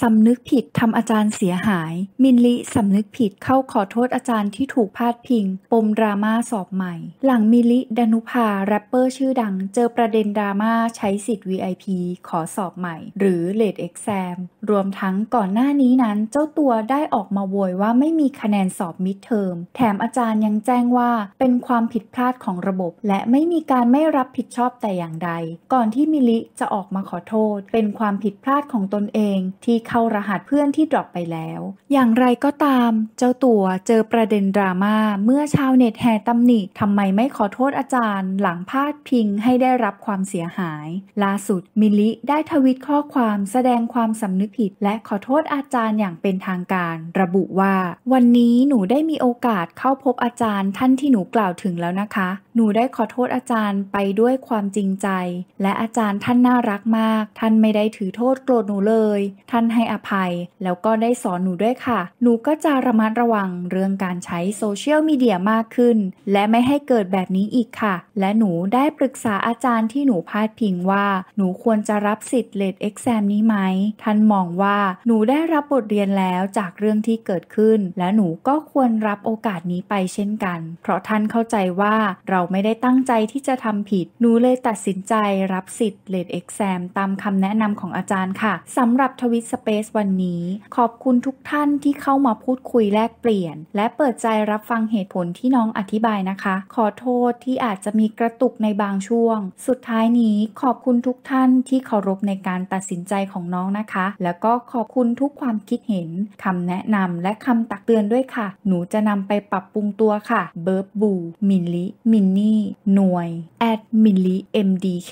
สำนึกผิดทำอาจารย์เสียหาย มินลิสำนึกผิดเข้าขอโทษอาจารย์ที่ถูกพาดพิง ปมดราม่าสอบใหม่ หลังมิลิดานุภา แรปเปอร์ชื่อดัง เจอประเด็นดราม่าใช้สิทธิ์ VIP ขอสอบใหม่ หรือเลดเอ็กแซมรวมทั้งก่อนหน้านี้นั้นเจ้าตัวได้ออกมาโวยว่าไม่มีคะแนนสอบมิดเทอมแถมอาจารย์ยังแจ้งว่า เป็นความผิดพลาดของระบบ และไม่มีการไม่รับผิดชอบแต่อย่างใด ก่อนที่มิลิจะออกมาขอโทษ เป็นความผิดพลาดของตนเองที่เข้ารหัสเพื่อนที่ดรอปไปแล้ว อย่างไรก็ตาม เจ้าตัวเจอประเด็นดราม่าเมื่อชาวเน็ตแห่ตำหนิทำไมไม่ขอโทษอาจารย์ หลังพาดพิงให้ได้รับความเสียหายล่าสุด มิลิได้ทวิตข้อความแสดงความสำนึกผิด และขอโทษอาจารย์อย่างเป็นทางการ ระบุว่า วันนี้หนูได้มีโอกาสเข้าพบอาจารย์ ท่านที่หนูกล่าวถึงแล้วนะคะ หนูได้ขอโทษอาจารย์ไปด้วยความจริงใจ และอาจารย์ท่านน่ารักมาก ท่านไม่ได้ถือโทษโกรธหนูเลย ท่านให้อภัย แล้วก็ได้สอนหนูด้วยค่ะ หนูก็จะระมัดระวังเรื่องการใช้โซเชียลมีเดียมากขึ้น และไม่ให้เกิดแบบนี้อีกค่ะ และหนูได้ปรึกษาอาจารย์ที่หนูพาดพิงว่า หนูควรจะรับสิทธิ์เลดเอ็กซมนี้ไหม ท่านมองว่าหนูได้รับบทเรียนแล้วจากเรื่องที่เกิดขึ้น และหนูก็ควรรับโอกาสนี้ไปเช่นกัน เพราะท่านเข้าใจว่าเราไม่ได้ตั้งใจที่จะทำผิด หนูเลยตัดสินใจรับสิทธิ์เลดเอ็กซมตามคำแนะนำของอาจารย์ค่ะสำหรับทวิตส Space วันนี้ขอบคุณทุกท่านที่เข้ามาพูดคุยแลกเปลี่ยน และเปิดใจรับฟังเหตุผลที่น้องอธิบายนะคะ ขอโทษที่อาจจะมีกระตุกในบางช่วง สุดท้ายนี้ขอบคุณทุกท่านที่เคารพในการตัดสินใจของน้องนะคะ แล้วก็ขอบคุณทุกความคิดเห็นคำแนะนำและคำตักเตือนด้วยค่ะ หนูจะนำไปปรับปรุงตัวค่ะเบิร์บบูมินลิมินนี่หน่วยแอดมินลิ MDK